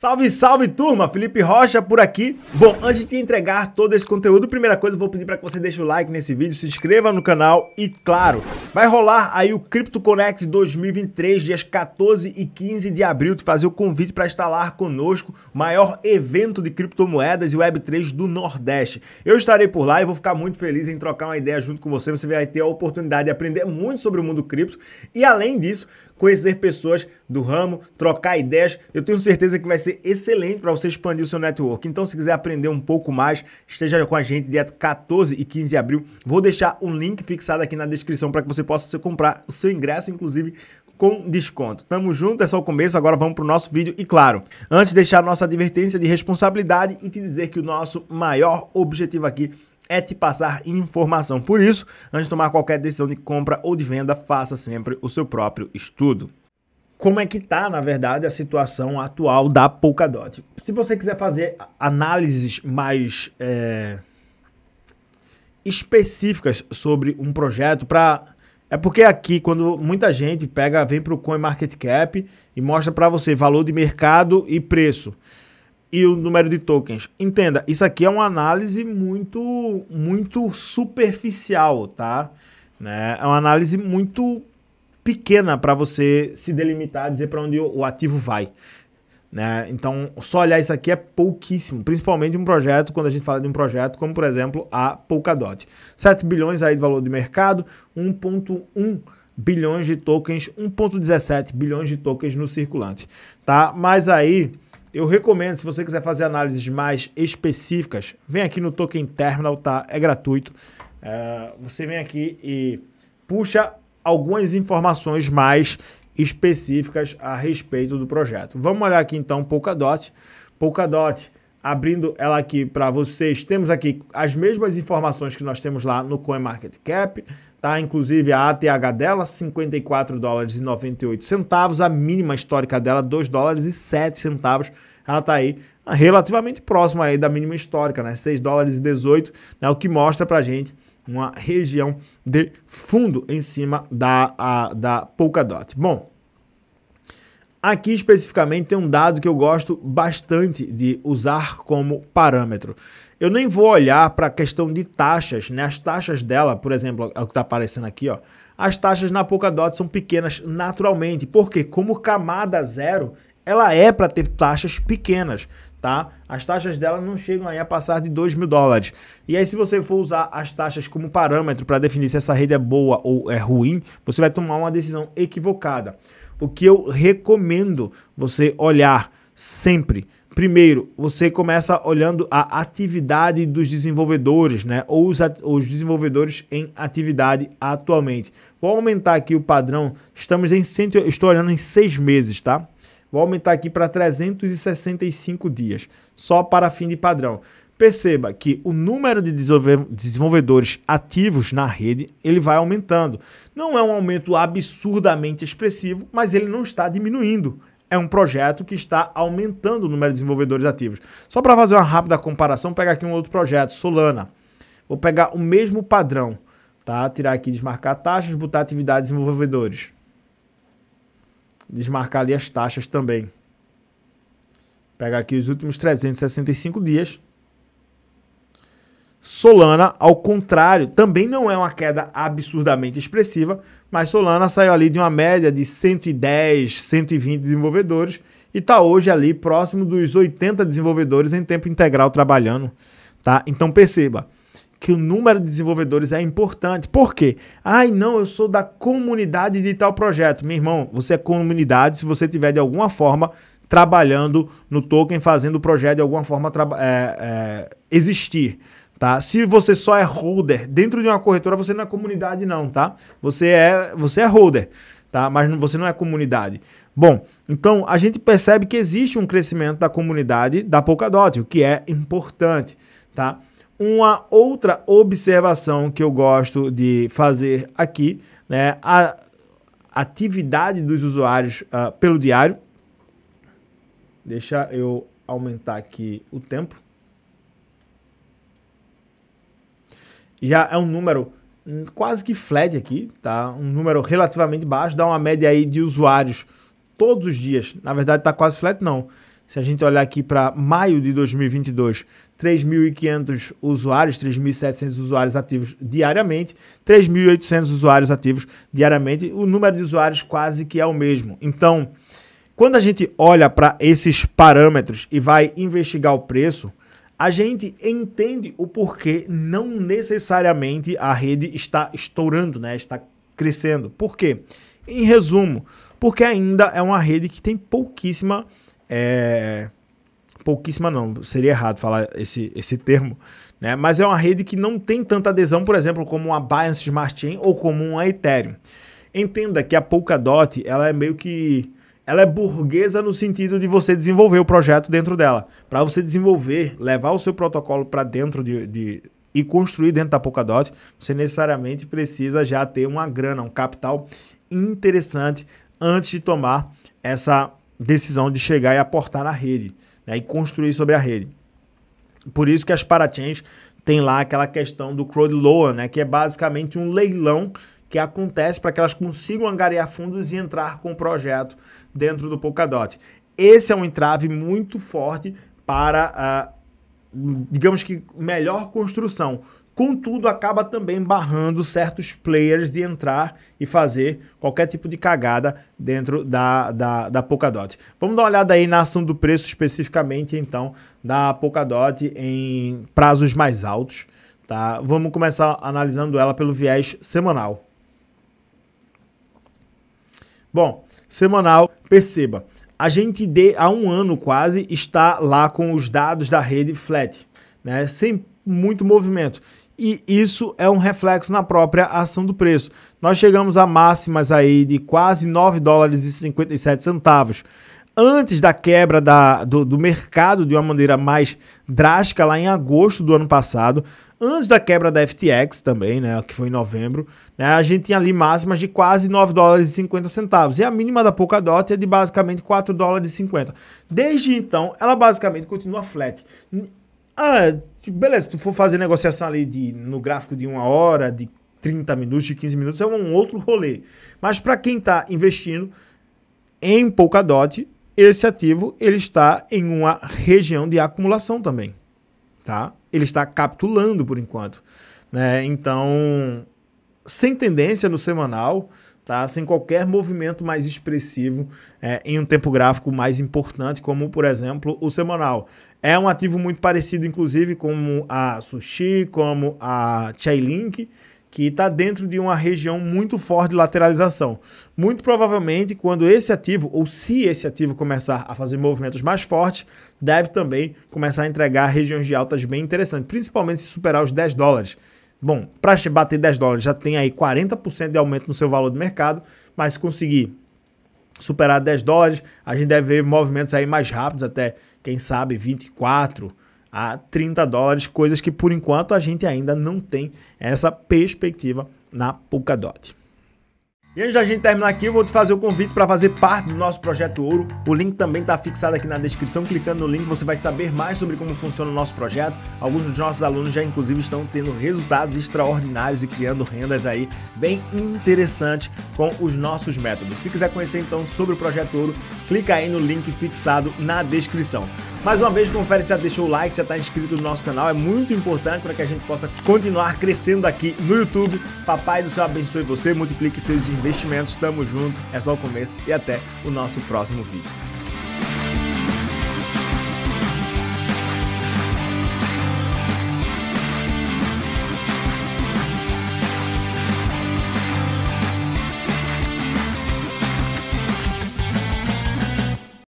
Salve, salve turma! Felipe Rocha por aqui. Bom, antes de entregar todo esse conteúdo, primeira coisa, eu vou pedir para que você deixe o like nesse vídeo, se inscreva no canal e, claro, vai rolar aí o Crypto Connect 2023, dias 14 e 15 de abril, te fazer o convite para instalar conosco o maior evento de criptomoedas e Web3 do Nordeste. Eu estarei por lá e vou ficar muito feliz em trocar uma ideia junto com você. Você vai ter a oportunidade de aprender muito sobre o mundo cripto e, além disso, conhecer pessoas do ramo, trocar ideias. Eu tenho certeza que vai ser excelente para você expandir o seu network. Então, se quiser aprender um pouco mais, esteja com a gente dia 14 e 15 de abril. Vou deixar um link fixado aqui na descrição para que você possa comprar o seu ingresso, inclusive com desconto. Tamo junto, é só o começo, agora vamos pro nosso vídeo e claro, antes de deixar nossa advertência de responsabilidade e te dizer que o nosso maior objetivo aqui é te passar informação. Por isso, antes de tomar qualquer decisão de compra ou de venda, faça sempre o seu próprio estudo. Como é que tá, na verdade, a situação atual da Polkadot? Se você quiser fazer análises mais é, específicas sobre um projeto para é porque aqui, quando muita gente pega, vem para o CoinMarketCap e mostra para você valor de mercado e preço e o número de tokens. Entenda, isso aqui é uma análise muito, muito superficial, tá? Né? É uma análise muito pequena para você se delimitar, dizer para onde o ativo vai. Né? Então, só olhar isso aqui é pouquíssimo, principalmente um projeto, quando a gente fala de um projeto como, por exemplo, a Polkadot. 7 bilhões aí de valor de mercado, 1.1 bilhões de tokens, 1.17 bilhões de tokens no circulante, tá? Mas aí eu recomendo, se você quiser fazer análises mais específicas, vem aqui no Token Terminal, tá? É gratuito. É, você vem aqui e puxa algumas informações mais específicas a respeito do projeto. Vamos olhar aqui então Polkadot. Polkadot, abrindo ela aqui para vocês, temos aqui as mesmas informações que nós temos lá no CoinMarketCap. Market Cap tá? Inclusive a ATH dela, 54 dólares e 98 centavos, a mínima histórica dela 2 dólares e 7 centavos. Ela tá aí ah, relativamente próxima aí da mínima histórica, né? 6 dólares e 18, né? o que mostra pra gente uma região de fundo em cima da a, da Polkadot. Bom, Aqui especificamente tem um dado que eu gosto bastante de usar como parâmetro. Eu nem vou olhar para a questão de taxas, né? As taxas dela, por exemplo, é o que está aparecendo aqui, ó. As taxas na Polkadot são pequenas naturalmente, porque como camada zero, ela é para ter taxas pequenas, tá? As taxas dela não chegam aí a passar de 2 mil dólares. E aí, se você for usar as taxas como parâmetro para definir se essa rede é boa ou é ruim, você vai tomar uma decisão equivocada. O que eu recomendo você olhar sempre Primeiro, você começa olhando a atividade dos desenvolvedores, né? Ou os, os desenvolvedores em atividade atualmente. Vou aumentar aqui o padrão. Estamos em cento, estou olhando em seis meses, tá? Vou aumentar aqui para 365 dias, só para fim de padrão. Perceba que o número de desenvolvedores ativos na rede ele vai aumentando. Não é um aumento absurdamente expressivo, mas ele não está diminuindo é um projeto que está aumentando o número de desenvolvedores ativos. Só para fazer uma rápida comparação, pegar aqui um outro projeto, Solana. Vou pegar o mesmo padrão, tá? Tirar aqui, desmarcar taxas, botar atividade desenvolvedores. Desmarcar ali as taxas também. Pegar aqui os últimos 365 dias. Solana, ao contrário, também não é uma queda absurdamente expressiva, mas Solana saiu ali de uma média de 110, 120 desenvolvedores e está hoje ali próximo dos 80 desenvolvedores em tempo integral trabalhando. Tá? Então perceba que o número de desenvolvedores é importante. Por quê? Ai, não, eu sou da comunidade de tal projeto. Meu irmão, você é comunidade se você tiver de alguma forma trabalhando no token, fazendo o projeto de alguma forma é, é, existir tá? Se você só é holder dentro de uma corretora, você não é comunidade não, tá? Você é, você é holder, tá? Mas você não é comunidade. Bom, então a gente percebe que existe um crescimento da comunidade da Polkadot, o que é importante, tá? Uma outra observação que eu gosto de fazer aqui, né, a atividade dos usuários uh, pelo diário. Deixa eu aumentar aqui o tempo. já é um número quase que flat aqui, tá? Um número relativamente baixo, dá uma média aí de usuários todos os dias. Na verdade, está quase flat não. Se a gente olhar aqui para maio de 2022, 3.500 usuários, 3.700 usuários ativos diariamente, 3.800 usuários ativos diariamente, o número de usuários quase que é o mesmo. Então, quando a gente olha para esses parâmetros e vai investigar o preço, a gente entende o porquê não necessariamente a rede está estourando, né? Está crescendo. Por quê? Em resumo, porque ainda é uma rede que tem pouquíssima. É... Pouquíssima não, seria errado falar esse, esse termo, né? Mas é uma rede que não tem tanta adesão, por exemplo, como uma Binance Smart Chain ou como uma Ethereum. Entenda que a Polkadot, ela é meio que ela é burguesa no sentido de você desenvolver o projeto dentro dela. Para você desenvolver, levar o seu protocolo para dentro de, de, e construir dentro da Polkadot, você necessariamente precisa já ter uma grana, um capital interessante antes de tomar essa decisão de chegar e aportar na rede né, e construir sobre a rede. Por isso que as parachains tem lá aquela questão do crowd loan, né, que é basicamente um leilão que acontece para que elas consigam angariar fundos e entrar com o projeto dentro do Polkadot. Esse é um entrave muito forte para a, ah, digamos que, melhor construção. Contudo, acaba também barrando certos players de entrar e fazer qualquer tipo de cagada dentro da, da, da Polkadot. Vamos dar uma olhada aí na ação do preço especificamente, então, da Polkadot em prazos mais altos. Tá? Vamos começar analisando ela pelo viés semanal. Bom, semanal, perceba, a gente de, há um ano quase está lá com os dados da rede flat, né? sem muito movimento. E isso é um reflexo na própria ação do preço. Nós chegamos a máximas aí de quase 9 dólares e 57 centavos. Antes da quebra da, do, do mercado de uma maneira mais drástica lá em agosto do ano passado, antes da quebra da FTX também, né, que foi em novembro, né, a gente tinha ali máximas de quase 9 dólares e 50 centavos, e a mínima da Polkadot é de basicamente 4 dólares e 50. Desde então, ela basicamente continua flat. Ah, tipo, beleza, se tu for fazer negociação ali de, no gráfico de uma hora, de 30 minutos, de 15 minutos, é um outro rolê. Mas para quem está investindo em Polkadot, esse ativo ele está em uma região de acumulação também tá? Ele está capitulando por enquanto, né? Então, sem tendência no semanal, tá? Sem qualquer movimento mais expressivo é, em um tempo gráfico mais importante, como por exemplo o semanal. É um ativo muito parecido, inclusive, como a Sushi, como a Chainlink, que está dentro de uma região muito forte de lateralização. Muito provavelmente, quando esse ativo, ou se esse ativo começar a fazer movimentos mais fortes, deve também começar a entregar regiões de altas bem interessantes, principalmente se superar os 10 dólares. Bom, para bater 10 dólares já tem aí 40% de aumento no seu valor de mercado, mas se conseguir superar 10 dólares, a gente deve ver movimentos aí mais rápidos, até, quem sabe, 24, a 30 dólares, coisas que por enquanto a gente ainda não tem essa perspectiva na Polkadot. E antes da gente terminar aqui, eu vou te fazer o convite para fazer parte do nosso projeto Ouro. O link também está fixado aqui na descrição. Clicando no link, você vai saber mais sobre como funciona o nosso projeto. Alguns dos nossos alunos já, inclusive, estão tendo resultados extraordinários e criando rendas aí bem interessantes com os nossos métodos. Se quiser conhecer então sobre o projeto Ouro, clica aí no link fixado na descrição. Mais uma vez, confere se já deixou o like, se já está inscrito no nosso canal. É muito importante para que a gente possa continuar crescendo aqui no YouTube. Papai do céu abençoe você, multiplique seus investimentos Investimentos, tamo junto, é só o começo e até o nosso próximo vídeo.